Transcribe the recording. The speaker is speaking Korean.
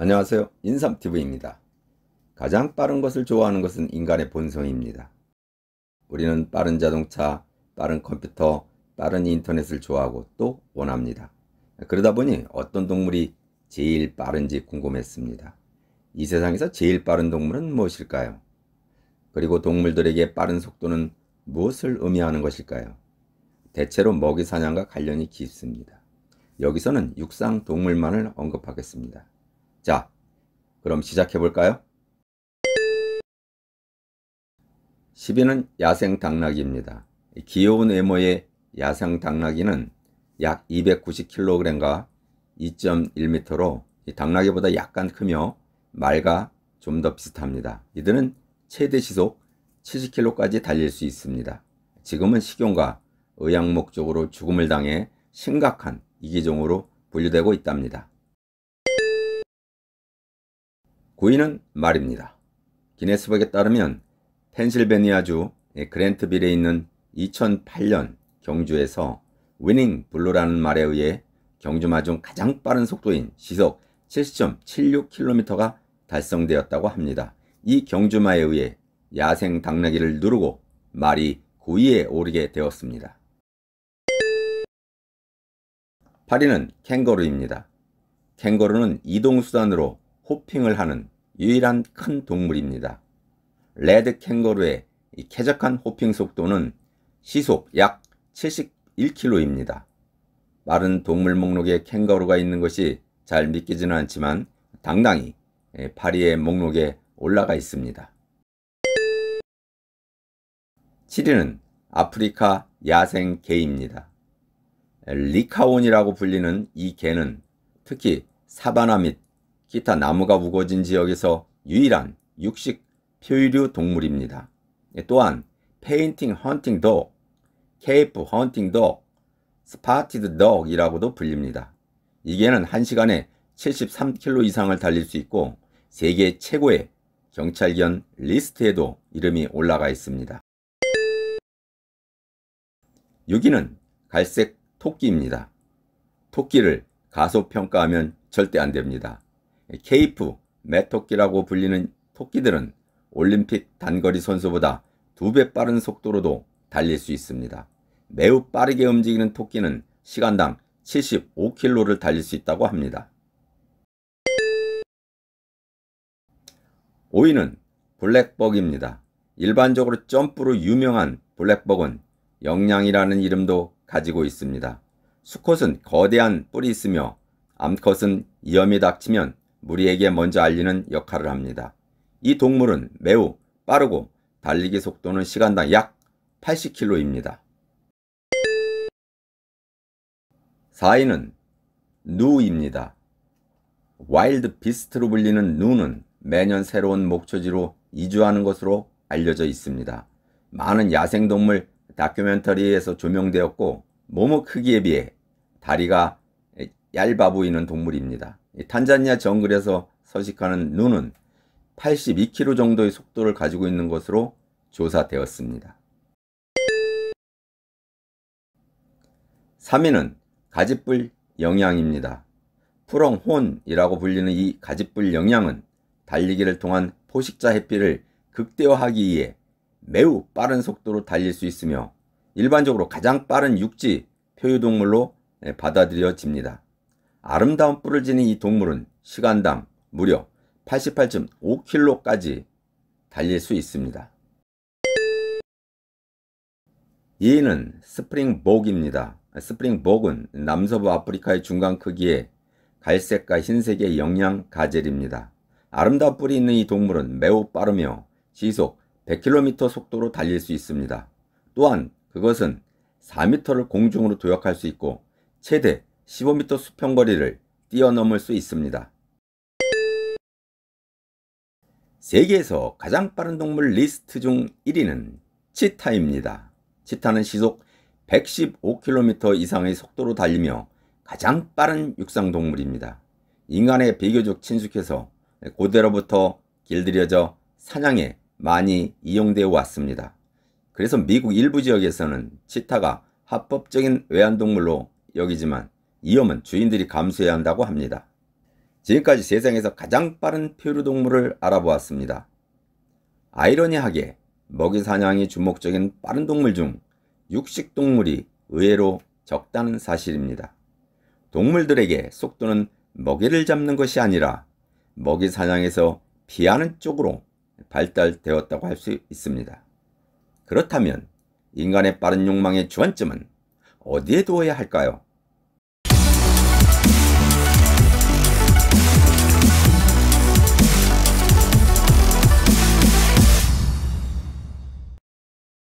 안녕하세요. 인삼TV입니다. 가장 빠른 것을 좋아하는 것은 인간의 본성입니다. 우리는 빠른 자동차, 빠른 컴퓨터, 빠른 인터넷을 좋아하고 또 원합니다. 그러다 보니 어떤 동물이 제일 빠른지 궁금했습니다. 이 세상에서 제일 빠른 동물은 무엇일까요? 그리고 동물들에게 빠른 속도는 무엇을 의미하는 것일까요? 대체로 먹이 사냥과 관련이 깊습니다. 여기서는 육상 동물만을 언급하겠습니다. 자, 그럼 시작해 볼까요? 10위는 야생 당나귀입니다. 귀여운 외모의 야생 당나귀는 약 290kg과 2.1m로 당나귀보다 약간 크며 말과 좀 더 비슷합니다. 이들은 최대 시속 70km까지 달릴 수 있습니다. 지금은 식용과 의약 목적으로 죽음을 당해 심각한 이기종으로 분류되고 있답니다. 구인은 말입니다. 기네스북에 따르면 펜실베니아주 예, 그랜트빌에 있는 2008년 경주에서 위닝 블루라는 말에 의해 경주마 중 가장 빠른 속도인 시속 7.76km가 달성되었다고 합니다. 이 경주마에 의해 야생 당나귀를 누르고 말이 9위에 오르게 되었습니다. 8위는 캥거루입니다. 캥거루는 이동수단으로 호핑을 하는 유일한 큰 동물입니다. 레드 캥거루의 쾌적한 호핑 속도는 시속 약 71km입니다. 빠른 동물 목록에 캥거루가 있는 것이 잘 믿기지는 않지만 당당히 예, 파리의 목록에 올라가 있습니다. 7위는 아프리카 야생 개입니다. 리카온이라고 불리는 이 개는 특히 사바나 및 기타 나무가 우거진 지역에서 유일한 육식 표류 동물입니다. 예, 또한 페인팅 헌팅 독, 케이프 헌팅 독, 스파티드 덕이라고도 불립니다. 이게는 1시간에 73km 이상을 달릴 수 있고 세계 최고의 경찰견 리스트에도 이름이 올라가 있습니다. 6위는 갈색 토끼입니다. 토끼를 가소평가하면 절대 안됩니다. 케이프, 메토끼라고 불리는 토끼들은 올림픽 단거리 선수보다 두 배 빠른 속도로도 달릴 수 있습니다. 매우 빠르게 움직이는 토끼는 시간당 75km를 달릴 수 있다고 합니다. 5위는 블랙벅입니다. 일반적으로 점프로 유명한 블랙벅은 영양이라는 이름도 가지고 있습니다. 수컷은 거대한 뿔이 있으며 암컷은 위험이 닥치면 우리에게 먼저 알리는 역할을 합니다. 이 동물은 매우 빠르고 달리기 속도는 시간당 약 80km입니다. 4위는 누입니다. 와일드 비스트로 불리는 누는 매년 새로운 목초지로 이주하는 것으로 알려져 있습니다. 많은 야생동물 다큐멘터리에서 조명되었고 몸의 크기에 비해 다리가 얇아 보이는 동물입니다. 탄자니아 정글에서 서식하는 눈은 82km 정도의 속도를 가지고 있는 것으로 조사되었습니다. 3위는 가지뿔 영양입니다. 프렁혼이라고 불리는 이 가지뿔 영양은 달리기를 통한 포식자 햇피를 극대화하기 위해 매우 빠른 속도로 달릴 수 있으며 일반적으로 가장 빠른 육지 표유동물로 예, 받아들여집니다. 아름다운 뿔을 지닌 이 동물은 시간당 무려 88.5km까지 달릴 수 있습니다. 2위는 스프링복입니다. 스프링복은 남서부 아프리카의 중간 크기의 갈색과 흰색의 영양 가젤입니다. 아름다운 뿔이 있는 이 동물은 매우 빠르며 시속 100km 속도로 달릴 수 있습니다. 또한 그것은 4m를 공중으로 도약할 수 있고 최대 15m 수평거리를 뛰어넘을 수 있습니다. 세계에서 가장 빠른 동물 리스트 중 1위는 치타입니다. 치타는 시속 115km 이상의 속도로 달리며 가장 빠른 육상동물입니다. 인간에 비교적 친숙해서 고대로부터 길들여져 사냥에 많이 이용되어 왔습니다. 그래서 미국 일부 지역에서는 치타가 합법적인 외환동물로 여기지만 이염은 주인들이 감수해야 한다고 합니다. 지금까지 세상에서 가장 빠른 표류동물을 알아보았습니다. 아이러니하게 먹이 사냥이 주목적인 빠른 동물 중 육식동물이 의외로 적다는 사실입니다. 동물들에게 속도는 먹이를 잡는 것이 아니라 먹이 사냥에서 피하는 쪽으로 발달되었다고 할 수 있습니다. 그렇다면 인간의 빠른 욕망의 주안점은 어디에 두어야 할까요?